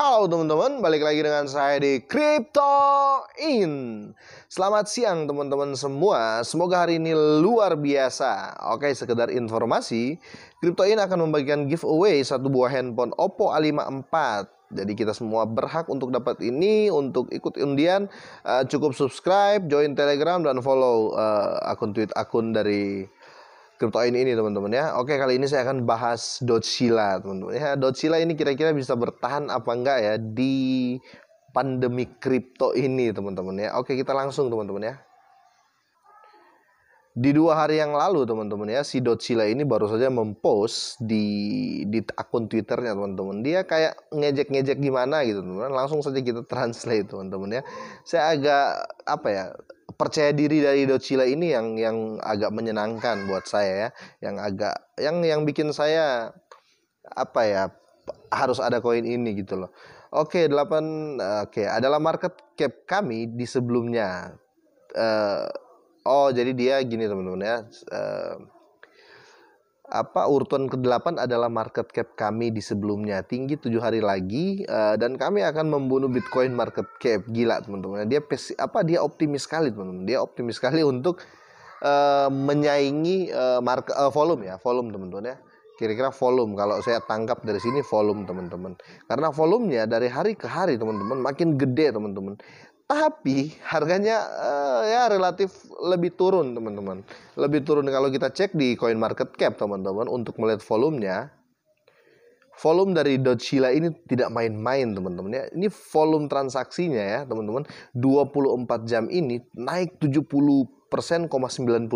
Halo teman-teman, balik lagi dengan saya di Crypto In. Selamat siang teman-teman semua. Semoga hari ini luar biasa. Oke, sekedar informasi, Crypto In akan membagikan giveaway satu buah handphone Oppo A54. Jadi kita semua berhak untuk dapat ini, untuk ikut undian eh, cukup subscribe, join Telegram dan follow eh, akun tweet akun dari Crypto ini teman-teman ya. Oke kali ini saya akan bahas Dotsila teman-teman ya. Dotsila ini kira-kira bisa bertahan apa enggak ya di pandemi kripto ini teman-teman ya. Oke kita langsung teman-teman ya. Di dua hari yang lalu teman-teman ya si Dotsila ini baru saja mempost di di akun Twitternya teman-teman. Dia kayak ngejek-ngejek gimana gitu teman-teman. Langsung saja kita translate teman-teman ya. Saya agak apa ya percaya diri dari Docila ini yang yang agak menyenangkan buat saya ya, yang agak yang yang bikin saya apa ya harus ada koin ini gitu loh. Oke, 8 oke adalah market cap kami di sebelumnya. Uh, oh, jadi dia gini teman-teman ya. Uh, apa urutan ke-8 adalah market cap kami di sebelumnya tinggi tujuh hari lagi uh, dan kami akan membunuh Bitcoin market cap gila teman-teman dia pesi, apa dia optimis sekali teman-teman dia optimis sekali untuk uh, menyaingi uh, eh, market uh, volume ya volume teman-teman ya kira-kira volume kalau saya tangkap dari sini volume teman-teman karena volumenya dari hari ke hari teman-teman makin gede teman-teman tapi harganya uh, ya relatif lebih turun teman-teman lebih turun kalau kita cek di coin market cap teman-teman untuk melihat volumenya volume dari Dogecoin ini tidak main-main teman-teman ya ini volume transaksinya ya teman-teman 24 jam ini naik 70 persen, 95 70,95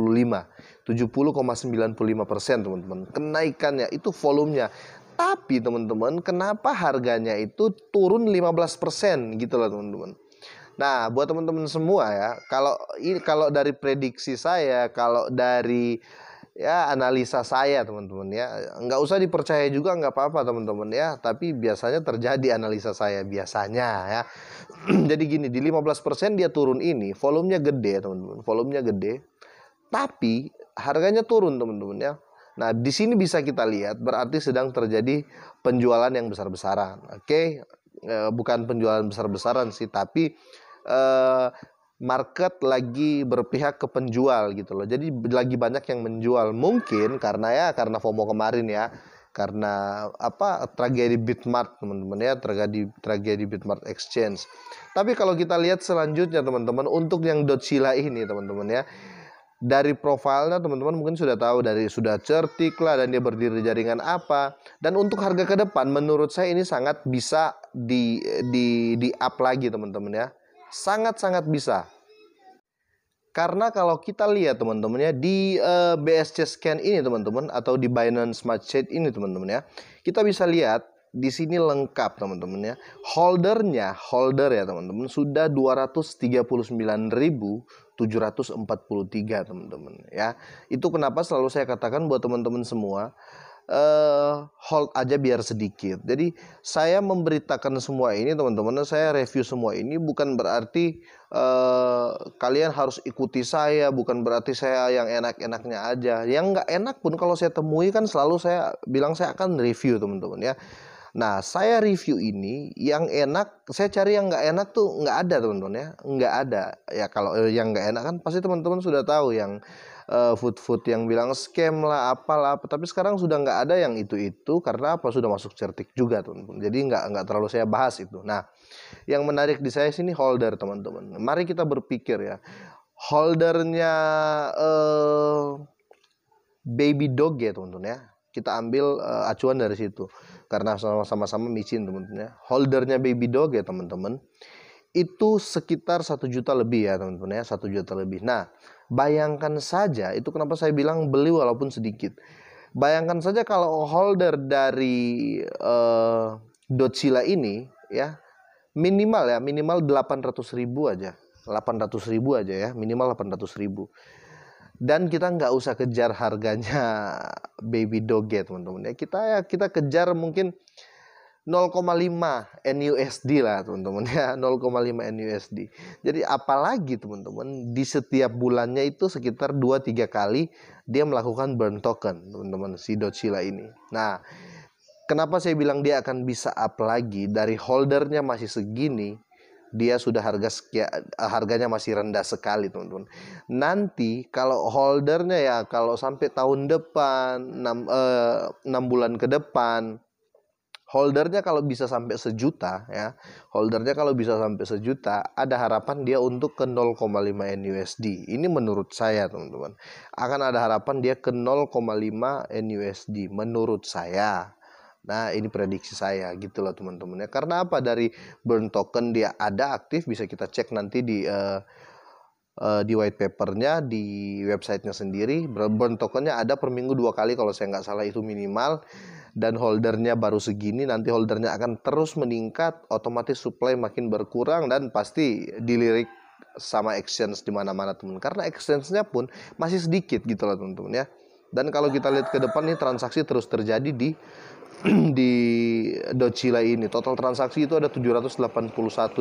persen teman-teman kenaikannya itu volumenya tapi teman-teman kenapa harganya itu turun 15 persen gitu loh teman-teman Nah, buat teman-teman semua ya, kalau ini kalau dari prediksi saya, kalau dari ya analisa saya teman-teman ya nggak usah dipercaya juga nggak apa-apa teman-teman ya tapi biasanya terjadi analisa saya biasanya ya jadi gini di 15% dia turun ini volumenya gede teman-teman volumenya gede tapi harganya turun teman-teman ya Nah, di sini bisa kita lihat berarti sedang terjadi penjualan yang besar-besaran. Oke, okay? Eh, bukan penjualan besar-besaran sih, tapi Eh, market lagi berpihak ke penjual gitu loh. Jadi lagi banyak yang menjual. Mungkin karena ya karena FOMO kemarin ya. Karena apa tragedi Bitmart teman-teman ya, tragedi tragedi Bitmart Exchange. Tapi kalau kita lihat selanjutnya teman-teman untuk yang Dotsila ini teman-teman ya dari profilnya teman-teman mungkin sudah tahu dari sudah cerdik lah dan dia berdiri jaringan apa dan untuk harga ke depan menurut saya ini sangat bisa di di di up lagi teman-teman ya sangat-sangat bisa. Karena kalau kita lihat teman-teman ya di uh, eh, BSC scan ini teman-teman atau di Binance Smart Chain ini teman-teman ya, kita bisa lihat di sini lengkap teman-teman ya. Holdernya, holder ya teman-teman sudah 239.743 teman-teman ya. Itu kenapa selalu saya katakan buat teman-teman semua uh, hold aja biar sedikit. Jadi saya memberitakan semua ini teman-teman, saya review semua ini bukan berarti uh, kalian harus ikuti saya, bukan berarti saya yang enak-enaknya aja. Yang nggak enak pun kalau saya temui kan selalu saya bilang saya akan review teman-teman ya. Nah saya review ini yang enak, saya cari yang nggak enak tuh nggak ada teman-teman ya, nggak ada. Ya kalau yang nggak enak kan pasti teman-teman sudah tahu yang Eh, food food yang bilang scam lah apalah apa tapi sekarang sudah nggak ada yang itu itu karena apa sudah masuk certik juga teman-teman jadi nggak nggak terlalu saya bahas itu nah yang menarik di saya sini holder teman-teman mari kita berpikir ya holdernya uh, baby dog ya teman-teman ya kita ambil uh, acuan dari situ karena sama-sama micin teman-teman ya holdernya baby dog ya teman-teman itu sekitar satu juta lebih ya teman-teman ya satu juta lebih. Nah bayangkan saja itu kenapa saya bilang beli walaupun sedikit. Bayangkan saja kalau holder dari uh, eh, Dotsila ini ya minimal ya minimal 800 ribu aja 800 ribu aja ya minimal 800 ribu dan kita nggak usah kejar harganya baby doge teman-teman ya kita ya kita kejar mungkin 0,5 NUSD lah teman-teman ya 0,5 NUSD jadi apalagi teman-teman di setiap bulannya itu sekitar 2-3 kali dia melakukan burn token teman-teman si Dochila ini nah kenapa saya bilang dia akan bisa up lagi dari holdernya masih segini dia sudah harga sekian harganya masih rendah sekali teman-teman. Nanti kalau holdernya ya kalau sampai tahun depan 6 eh, 6 bulan ke depan holdernya kalau bisa sampai sejuta ya holdernya kalau bisa sampai sejuta ada harapan dia untuk ke 0,5 NUSD ini menurut saya teman-teman akan ada harapan dia ke 0,5 NUSD menurut saya Nah, ini prediksi saya gitu loh teman-teman ya. Karena apa dari burn token dia ada aktif bisa kita cek nanti di uh, Eh, di white papernya di websitenya sendiri burn tokennya ada per minggu dua kali kalau saya nggak salah itu minimal dan holdernya baru segini nanti holdernya akan terus meningkat otomatis supply makin berkurang dan pasti dilirik sama exchange di mana-mana teman karena exchange-nya pun masih sedikit gitu loh teman-teman ya dan kalau kita lihat ke depan nih transaksi terus terjadi di di Docila ini total transaksi itu ada 781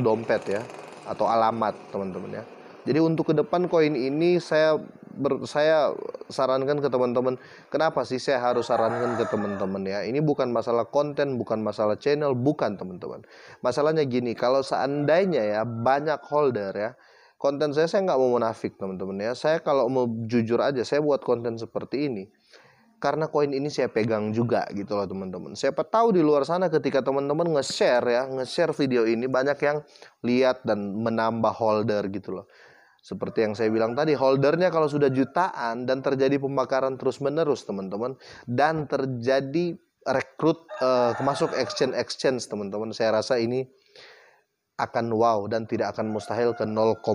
dompet ya atau alamat teman-teman ya jadi untuk ke depan koin ini saya ber, saya sarankan ke teman-teman. Kenapa sih saya harus sarankan ke teman-teman ya? Ini bukan masalah konten, bukan masalah channel, bukan teman-teman. Masalahnya gini, kalau seandainya ya banyak holder ya, konten saya saya nggak mau munafik teman-teman ya. Saya kalau mau jujur aja, saya buat konten seperti ini karena koin ini saya pegang juga gitu loh teman-teman. Siapa tahu di luar sana ketika teman-teman nge-share ya, nge-share video ini banyak yang lihat dan menambah holder gitu loh. Seperti yang saya bilang tadi, holdernya kalau sudah jutaan dan terjadi pembakaran terus-menerus, teman-teman, dan terjadi rekrut uh, masuk exchange exchange, teman-teman, saya rasa ini akan wow dan tidak akan mustahil ke 0,5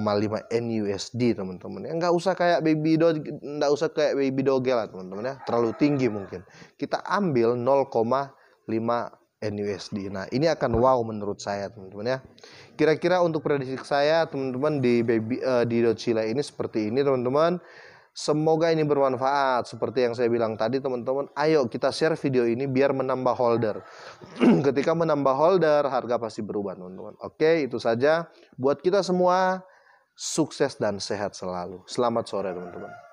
NUSD teman-teman ya nggak usah kayak baby do nggak usah kayak baby doge lah teman-teman ya terlalu tinggi mungkin kita ambil 0,5 NUSD. Nah, ini akan wow menurut saya, teman-teman ya. Kira-kira untuk prediksi saya, teman-teman di baby uh, di ini seperti ini, teman-teman. Semoga ini bermanfaat. Seperti yang saya bilang tadi, teman-teman, ayo kita share video ini biar menambah holder. Ketika menambah holder, harga pasti berubah, teman-teman. Oke, itu saja buat kita semua. Sukses dan sehat selalu. Selamat sore, teman-teman.